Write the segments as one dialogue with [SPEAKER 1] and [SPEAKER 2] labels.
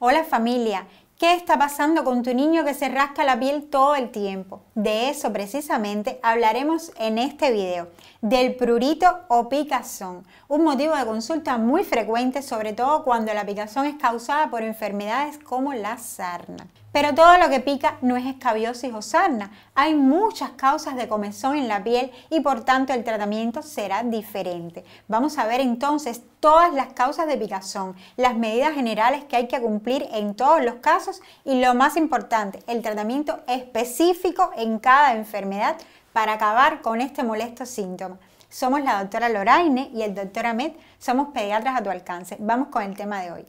[SPEAKER 1] Hola familia, ¿qué está pasando con tu niño que se rasca la piel todo el tiempo? De eso precisamente hablaremos en este video, del prurito o picazón, un motivo de consulta muy frecuente sobre todo cuando la picazón es causada por enfermedades como la sarna. Pero todo lo que pica no es escabiosis o sarna. Hay muchas causas de comezón en la piel y por tanto el tratamiento será diferente. Vamos a ver entonces todas las causas de picazón, las medidas generales que hay que cumplir en todos los casos y lo más importante, el tratamiento específico en cada enfermedad para acabar con este molesto síntoma. Somos la doctora Loraine y el doctor Ahmed, somos pediatras a tu alcance. Vamos con el tema de hoy.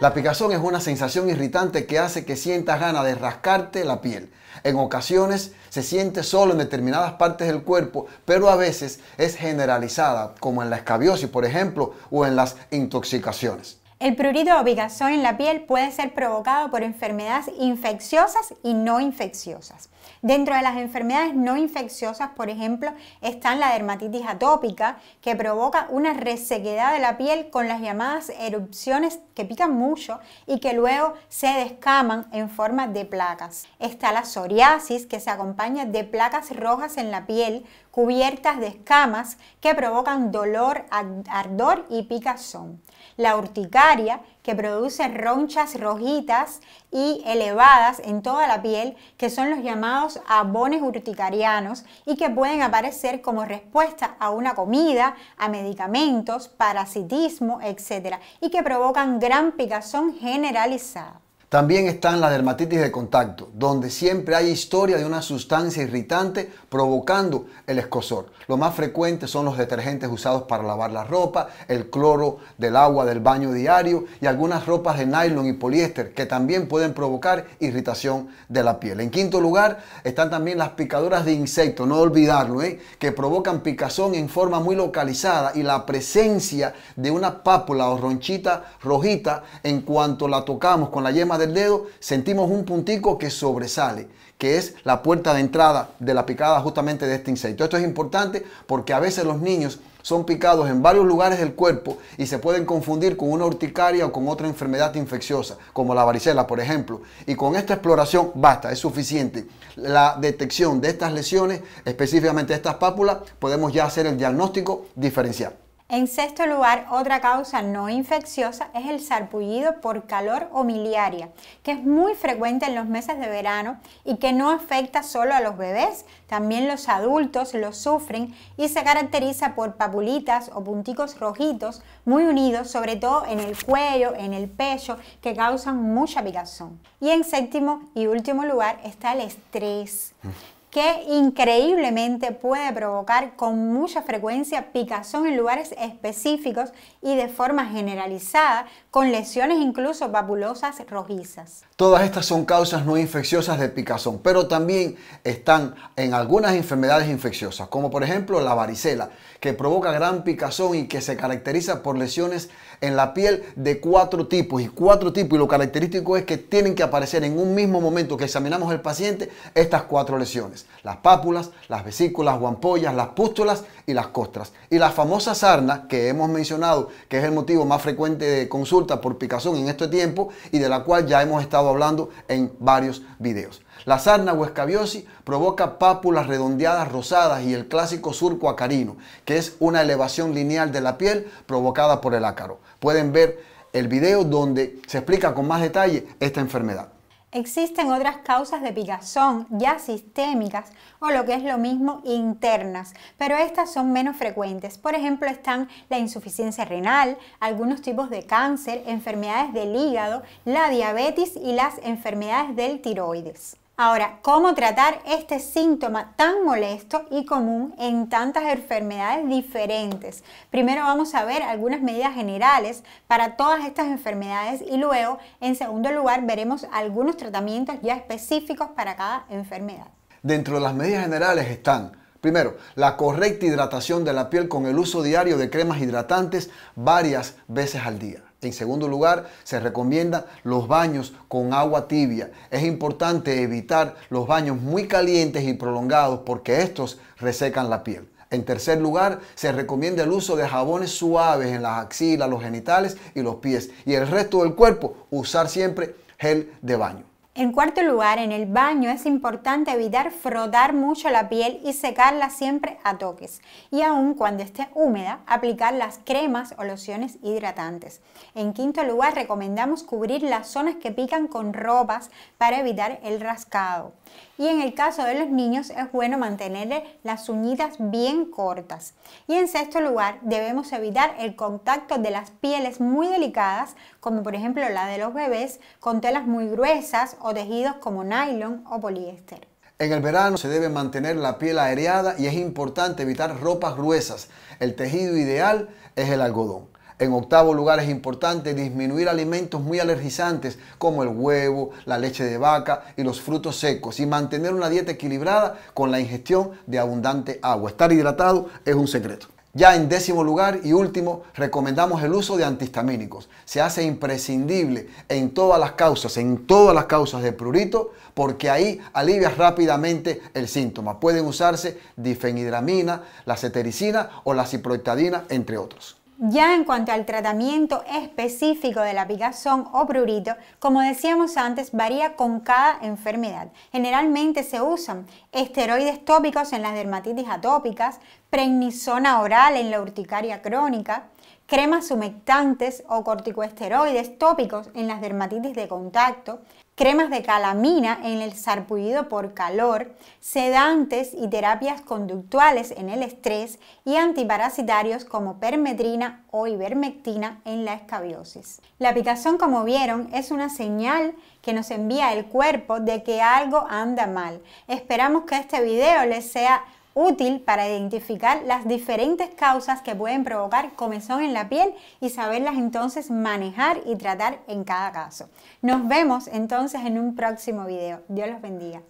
[SPEAKER 2] La picazón es una sensación irritante que hace que sientas ganas de rascarte la piel. En ocasiones se siente solo en determinadas partes del cuerpo, pero a veces es generalizada, como en la escabiosis, por ejemplo, o en las intoxicaciones.
[SPEAKER 1] El prurito o picazón en la piel puede ser provocado por enfermedades infecciosas y no infecciosas. Dentro de las enfermedades no infecciosas, por ejemplo, están la dermatitis atópica, que provoca una resequedad de la piel con las llamadas erupciones que pican mucho y que luego se descaman en forma de placas. Está la psoriasis, que se acompaña de placas rojas en la piel cubiertas de escamas que provocan dolor, ardor y picazón. La urticaria, que produce ronchas rojitas y elevadas en toda la piel, que son los llamados abones urticarianos y que pueden aparecer como respuesta a una comida, a medicamentos, parasitismo, etcétera y que provocan gran picazón generalizada.
[SPEAKER 2] También están las dermatitis de contacto, donde siempre hay historia de una sustancia irritante provocando el escosor. Lo más frecuente son los detergentes usados para lavar la ropa, el cloro del agua del baño diario y algunas ropas de nylon y poliéster que también pueden provocar irritación de la piel. En quinto lugar están también las picaduras de insectos, no olvidarlo, ¿eh? que provocan picazón en forma muy localizada y la presencia de una pápula o ronchita rojita en cuanto la tocamos con la yema del dedo sentimos un puntico que sobresale, que es la puerta de entrada de la picada justamente de este insecto. Esto es importante porque a veces los niños son picados en varios lugares del cuerpo y se pueden confundir con una urticaria o con otra enfermedad infecciosa, como la varicela, por ejemplo. Y con esta exploración basta, es suficiente. La detección de estas lesiones, específicamente estas pápulas, podemos ya hacer el diagnóstico diferencial.
[SPEAKER 1] En sexto lugar, otra causa no infecciosa es el sarpullido por calor o miliaria, que es muy frecuente en los meses de verano y que no afecta solo a los bebés, también los adultos lo sufren y se caracteriza por papulitas o punticos rojitos muy unidos, sobre todo en el cuello, en el pecho, que causan mucha picazón. Y en séptimo y último lugar está el estrés, que increíblemente puede provocar con mucha frecuencia picazón en lugares específicos y de forma generalizada, con lesiones incluso papulosas rojizas.
[SPEAKER 2] Todas estas son causas no infecciosas de picazón, pero también están en algunas enfermedades infecciosas, como por ejemplo la varicela, que provoca gran picazón y que se caracteriza por lesiones en la piel de cuatro tipos y cuatro tipos y lo característico es que tienen que aparecer en un mismo momento que examinamos al paciente estas cuatro lesiones las pápulas, las vesículas guampollas, las pústulas y las costras. Y la famosa sarna que hemos mencionado, que es el motivo más frecuente de consulta por picazón en este tiempo y de la cual ya hemos estado hablando en varios videos. La sarna o escabiosis provoca pápulas redondeadas rosadas y el clásico surco acarino, que es una elevación lineal de la piel provocada por el ácaro. Pueden ver el video donde se explica con más detalle esta enfermedad.
[SPEAKER 1] Existen otras causas de picazón, ya sistémicas o lo que es lo mismo internas, pero estas son menos frecuentes. Por ejemplo, están la insuficiencia renal, algunos tipos de cáncer, enfermedades del hígado, la diabetes y las enfermedades del tiroides. Ahora, ¿cómo tratar este síntoma tan molesto y común en tantas enfermedades diferentes? Primero vamos a ver algunas medidas generales para todas estas enfermedades y luego, en segundo lugar, veremos algunos tratamientos ya específicos para cada enfermedad.
[SPEAKER 2] Dentro de las medidas generales están Primero, la correcta hidratación de la piel con el uso diario de cremas hidratantes varias veces al día. En segundo lugar, se recomienda los baños con agua tibia. Es importante evitar los baños muy calientes y prolongados porque estos resecan la piel. En tercer lugar, se recomienda el uso de jabones suaves en las axilas, los genitales y los pies. Y el resto del cuerpo, usar siempre gel de baño. En
[SPEAKER 1] cuarto lugar, en el baño es importante evitar frotar mucho la piel y secarla siempre a toques. Y aún cuando esté húmeda, aplicar las cremas o lociones hidratantes. En quinto lugar, recomendamos cubrir las zonas que pican con ropas para evitar el rascado. Y en el caso de los niños es bueno mantenerle las uñitas bien cortas. Y en sexto lugar, debemos evitar el contacto de las pieles muy delicadas, como por ejemplo la de los bebés, con telas muy gruesas o tejidos como nylon o poliéster.
[SPEAKER 2] En el verano se debe mantener la piel aereada y es importante evitar ropas gruesas. El tejido ideal es el algodón. En octavo lugar es importante disminuir alimentos muy alergizantes como el huevo, la leche de vaca y los frutos secos y mantener una dieta equilibrada con la ingestión de abundante agua. Estar hidratado es un secreto. Ya en décimo lugar y último, recomendamos el uso de antihistamínicos. Se hace imprescindible en todas las causas, en todas las causas de prurito, porque ahí alivia rápidamente el síntoma. Pueden usarse difenidramina, la cetericina o la ciproectadina, entre otros.
[SPEAKER 1] Ya en cuanto al tratamiento específico de la picazón o prurito, como decíamos antes, varía con cada enfermedad. Generalmente se usan esteroides tópicos en las dermatitis atópicas, prednisona oral en la urticaria crónica, cremas humectantes o corticoesteroides tópicos en las dermatitis de contacto, cremas de calamina en el sarpullido por calor, sedantes y terapias conductuales en el estrés y antiparasitarios como permetrina o ivermectina en la escabiosis. La picazón, como vieron, es una señal que nos envía el cuerpo de que algo anda mal. Esperamos que este video les sea útil para identificar las diferentes causas que pueden provocar comezón en la piel y saberlas entonces manejar y tratar en cada caso. Nos vemos entonces en un próximo video. Dios los bendiga.